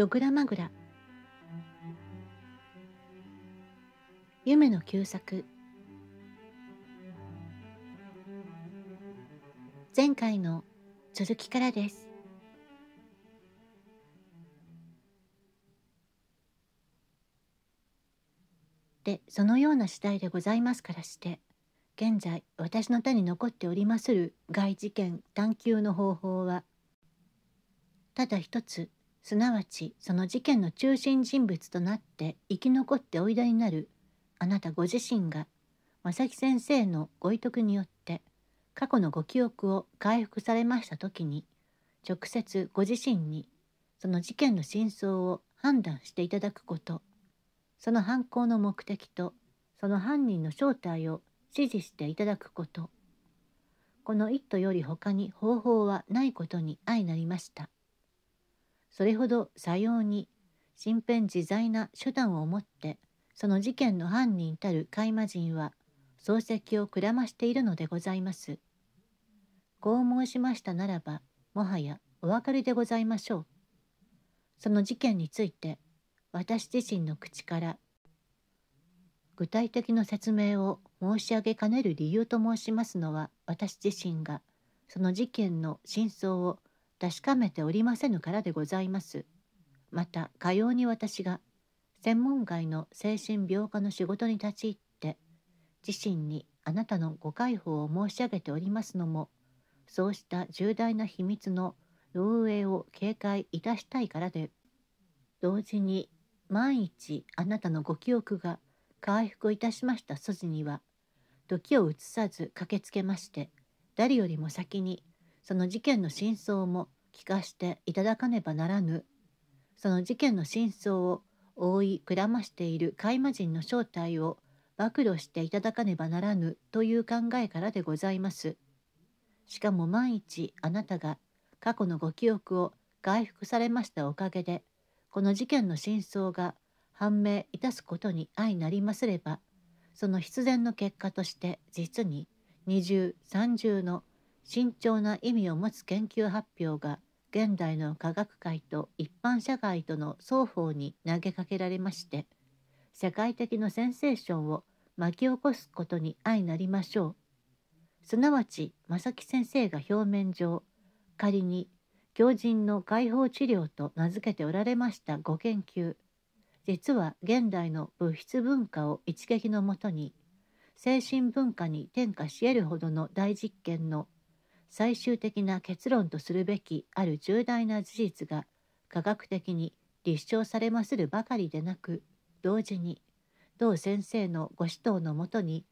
ドグラマグラ夢の旧作前回の続きからですでそのような次第でございますからして現在私の手に残っておりまする外事件探求の方法はただ一つすなわちその事件の中心人物となって生き残っておいでになるあなたご自身が正木先生のご遺徳によって過去のご記憶を回復されました時に直接ご自身にその事件の真相を判断していただくことその犯行の目的とその犯人の正体を指示していただくことこの一途より他に方法はないことに相なりました。それほどさように身辺自在な手段を持ってその事件の犯人たる海魔人は漱石をくらましているのでございます。こう申しましたならばもはやお分かりでございましょう。その事件について私自身の口から具体的な説明を申し上げかねる理由と申しますのは私自身がその事件の真相を確かめておりませぬからでございます。またかように私が専門外の精神病科の仕事に立ち入って自身にあなたのご解放を申し上げておりますのもそうした重大な秘密の漏洩を警戒いたしたいからで同時に万一あなたのご記憶が回復いたしました筋には時を移さず駆けつけまして誰よりも先にその事件の真相も聞かしていただかねばならぬその事件の真相を覆いくらましている海魔人の正体を暴露していただかねばならぬという考えからでございます。しかも万一あなたが過去のご記憶を回復されましたおかげでこの事件の真相が判明いたすことに相なりますればその必然の結果として実に二重三重の慎重な意味を持つ研究発表が現代の科学界と一般社会との双方に投げかけられまして世界的なセンセーションを巻き起こすことに相なりましょうすなわち正木先生が表面上仮に狂人の解放治療と名付けておられましたご研究実は現代の物質文化を一撃のもとに精神文化に転化し得るほどの大実験の最終的な結論とするべきある重大な事実が科学的に立証されまするばかりでなく同時に同先生のご指導のもとに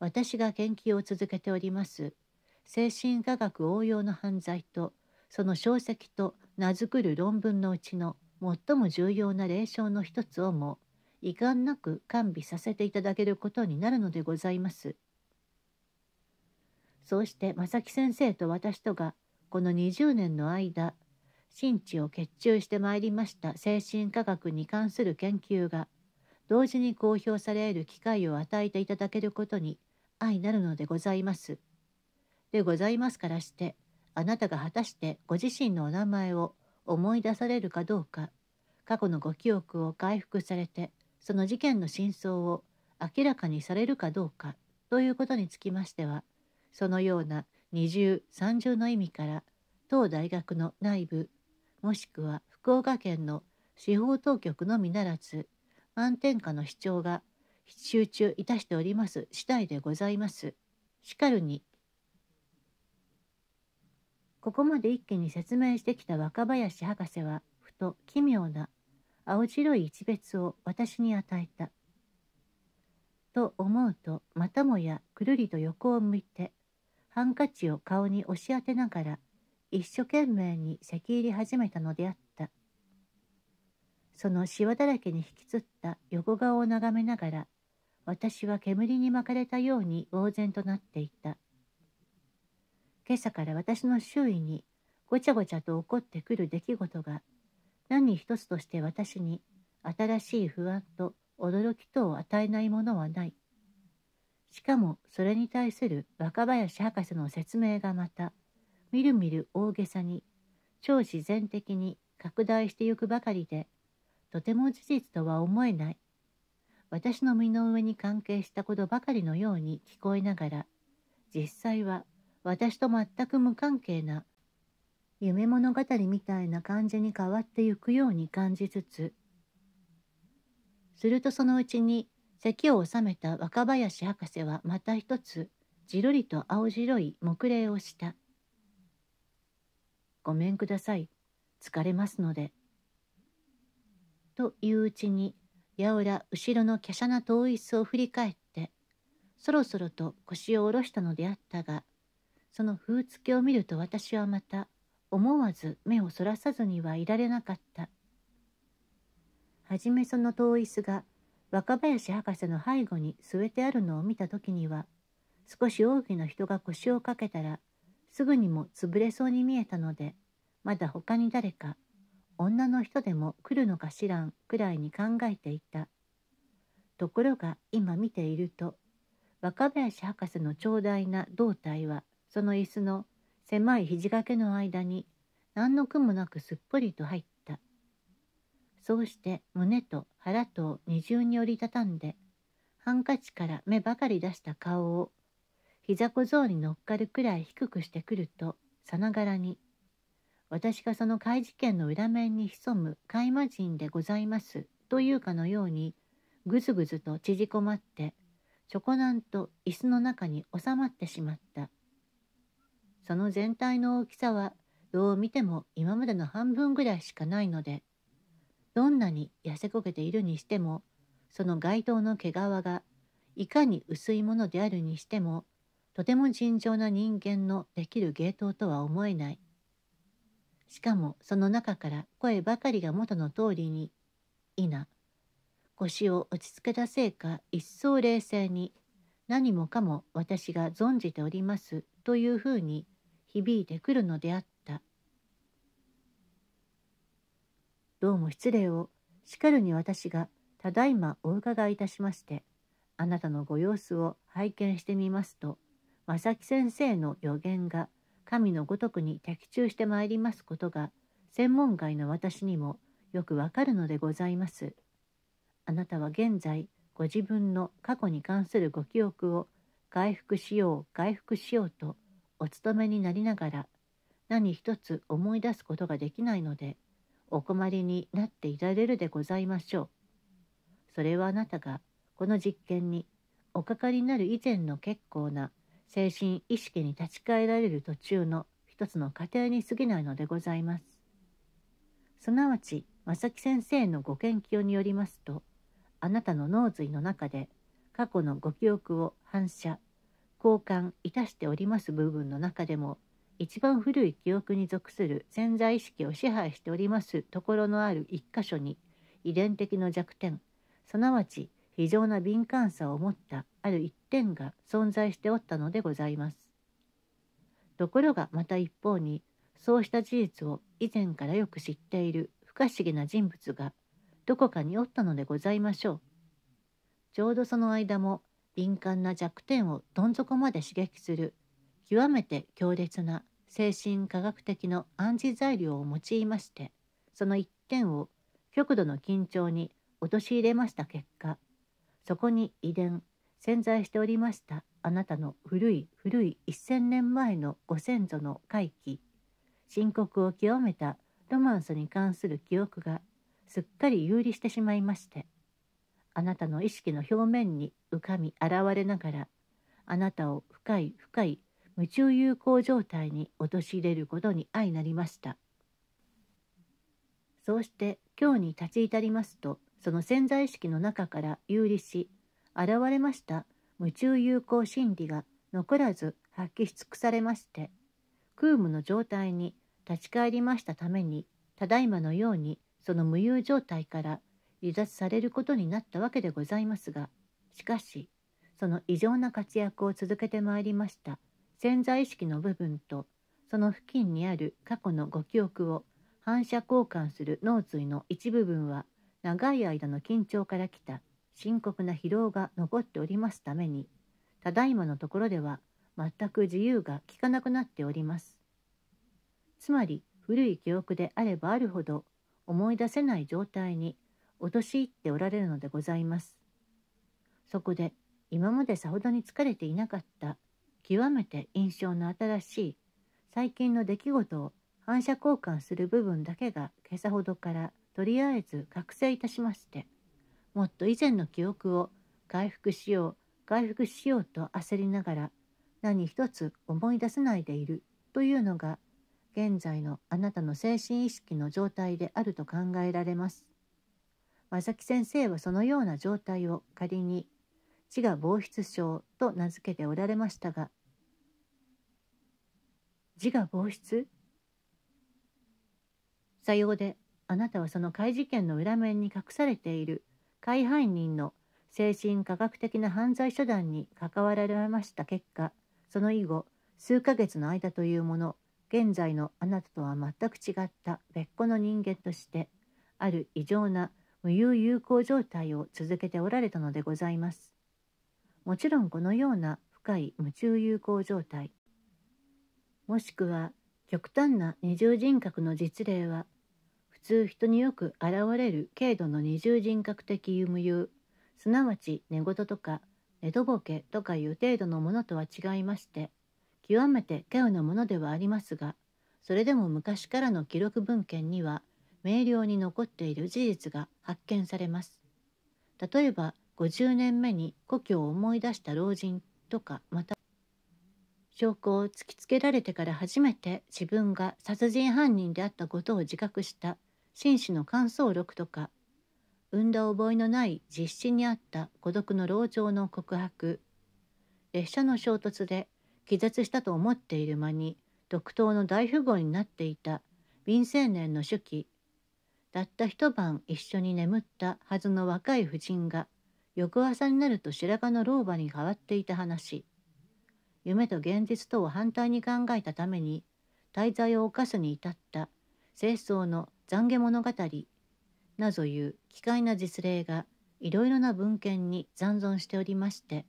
私が研究を続けております精神科学応用の犯罪とその小説と名付くる論文のうちの最も重要な例証の一つをも遺憾なく完備させていただけることになるのでございます。そうして正木先生と私とがこの20年の間真知を結中してまいりました精神科学に関する研究が同時に公表される機会を与えていただけることに愛なるのでございます。でございますからしてあなたが果たしてご自身のお名前を思い出されるかどうか過去のご記憶を回復されてその事件の真相を明らかにされるかどうかということにつきましてはそのような二重三重の意味から当大学の内部もしくは福岡県の司法当局のみならず満天下の主張が集中いたしております次第でございます。しかるにここまで一気に説明してきた若林博士はふと奇妙な青白い一別を私に与えた。と思うとまたもやくるりと横を向いてハンカチを顔に押し当てながら一生懸命に咳入り始めたのであったそのしわだらけに引きつった横顔を眺めながら私は煙に巻かれたように呆然となっていた今朝から私の周囲にごちゃごちゃと起こってくる出来事が何一つとして私に新しい不安と驚きとを与えないものはないしかもそれに対する若林博士の説明がまたみるみる大げさに超自然的に拡大してゆくばかりでとても事実とは思えない私の身の上に関係したことばかりのように聞こえながら実際は私と全く無関係な夢物語みたいな感じに変わってゆくように感じつつするとそのうちに咳を収めた若林博士はまた一つじろりと青白い木礼をした「ごめんください疲れますので」といううちに八百後ろの華奢な遠い椅子を振り返ってそろそろと腰を下ろしたのであったがその風付けを見ると私はまた思わず目をそらさずにはいられなかった。はじめその遠い椅子が若林博士の背後に据えてあるのを見た時には少し大きな人が腰をかけたらすぐにも潰れそうに見えたのでまだ他に誰か女の人でも来るのか知らんくらいに考えていたところが今見ていると若林博士の長大な胴体はその椅子の狭い肘掛けの間に何の苦もなくすっぽりと入ったそうして胸と腹と二重に折りたたんでハンカチから目ばかり出した顔を膝小僧に乗っかるくらい低くしてくるとさながらに私がその怪事件の裏面に潜む海魔人でございますというかのようにぐずぐずと縮こまってチョコナンと椅子の中に収まってしまったその全体の大きさはどう見ても今までの半分ぐらいしかないのでどんなに痩せこけているにしてもその街灯の毛皮がいかに薄いものであるにしてもとても尋常な人間のできる芸当とは思えないしかもその中から声ばかりが元の通りに否腰を落ち着けたせいか一層冷静に何もかも私が存じておりますというふうに響いてくるのであった。どうも失礼を、しかるに私が、ただいまお伺いいたしまして、あなたのご様子を拝見してみますと、正木先生の予言が、神のごとくに的中してまいりますことが、専門外の私にもよくわかるのでございます。あなたは現在、ご自分の過去に関するご記憶を回復しよう、回復しようとお勤めになりながら、何一つ思い出すことができないので、お困りになっていられるでございましょう。それはあなたがこの実験におかかりになる以前の結構な精神意識に立ち返られる途中の一つの過程に過ぎないのでございます。すなわち正木先生のご研究によりますとあなたの脳髄の中で過去のご記憶を反射交換いたしております部分の中でも一番古い記憶に属する潜在意識を支配しておりますところのある一箇所に遺伝的の弱点すなわち非常な敏感さを持ったある一点が存在しておったのでございます。ところがまた一方にそうした事実を以前からよく知っている不可思議な人物がどこかにおったのでございましょう。ちょうどその間も敏感な弱点をどん底まで刺激する極めて強烈な精神科学的の暗示材料を用いましてその一点を極度の緊張に陥れました結果そこに遺伝潜在しておりましたあなたの古い古い1,000年前のご先祖の回帰深刻を極めたロマンスに関する記憶がすっかり有利してしまいましてあなたの意識の表面に浮かび現れながらあなたを深い深い夢中友好状態に陥れることに相なりましたそうして今日に立ち至りますとその潜在意識の中から有利し現れました夢中友好心理が残らず発揮し尽くされまして空無の状態に立ち返りましたためにただいまのようにその無有状態から離脱されることになったわけでございますがしかしその異常な活躍を続けてまいりました潜在意識の部分とその付近にある過去のご記憶を反射交換する脳椎の一部分は長い間の緊張から来た深刻な疲労が残っておりますためにただいまのところでは全く自由が利かなくなっております。つまり古い記憶であればあるほど思い出せない状態に陥っておられるのでございます。そこで今までさほどに疲れていなかった極めて印象の新しい最近の出来事を反射交換する部分だけが今朝ほどからとりあえず覚醒いたしましてもっと以前の記憶を回復しよう回復しようと焦りながら何一つ思い出せないでいるというのが現在のあなたの精神意識の状態であると考えられます。和崎先生はそのような状態を仮に滋賀防筆症と名付けておられましたが自我防出さようであなたはその怪事件の裏面に隠されている会犯人の精神科学的な犯罪処断に関わられました結果その以後数ヶ月の間というもの現在のあなたとは全く違った別個の人間としてある異常な無有有効状態を続けておられたのでございます。もちろんこのような深い夢中友好状態もしくは極端な二重人格の実例は普通人によく現れる軽度の二重人格的有無有すなわち寝言とか寝とぼけとかいう程度のものとは違いまして極めて稀有なものではありますがそれでも昔からの記録文献には明瞭に残っている事実が発見されます例えば50年目に故郷を思い出した老人とかまた証拠を突きつけられてから初めて自分が殺人犯人であったことを自覚した紳士の感想録とか産んだ覚えのない実施にあった孤独の老長の告白列車の衝突で気絶したと思っている間に独島の大富豪になっていた便青年の手記たった一晩一緒に眠ったはずの若い婦人が翌朝になると白髪の老婆に変わっていた話夢と現実とを反対に考えたために滞在を犯すに至った清掃の懺悔物語などいう奇怪な実例がいろいろな文献に残存しておりまして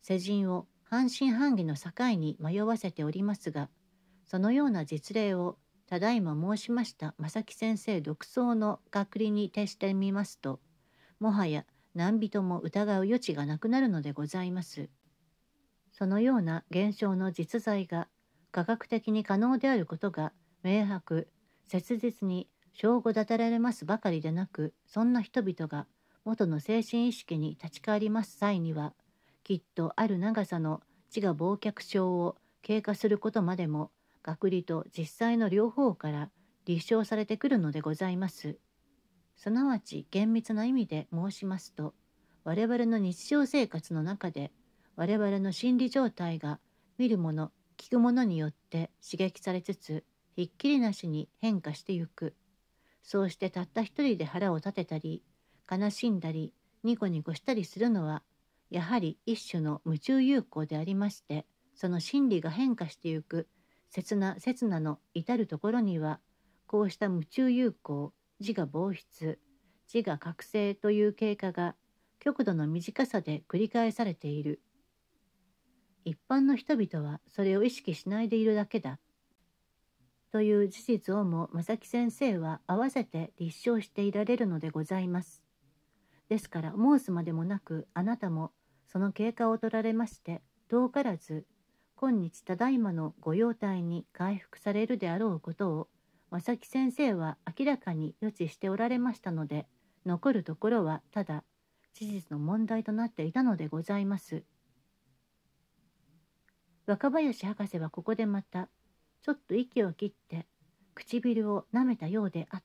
世人を半信半疑の境に迷わせておりますがそのような実例をただいま申しました正木先生独創の学理に徹してみますともはや何人も疑う余地がなくなるのでございます。そのような現象の実在が科学的に可能であることが明白、切実に証拠立てられますばかりでなく、そんな人々が元の精神意識に立ち返ります際には、きっとある長さの地が忘却症を経過することまでも、学理と実際の両方から立証されてくるのでございます。すなわち厳密な意味で申しますと我々の日常生活の中で我々の心理状態が見るもの聞くものによって刺激されつつひっきりなしに変化してゆくそうしてたった一人で腹を立てたり悲しんだりニコニコしたりするのはやはり一種の夢中有効でありましてその心理が変化してゆく刹那刹那の至るところにはこうした夢中有効自我防出自我覚醒という経過が極度の短さで繰り返されている一般の人々はそれを意識しないでいるだけだという事実をも正木先生は合わせて立証していられるのでございますですから申すまでもなくあなたもその経過を取られまして遠からず今日ただいまの御用体に回復されるであろうことを正木先生は明らかに予知しておられましたので残るところはただ事実の問題となっていたのでございます若林博士はここでまたちょっと息を切って唇を舐めたようであっ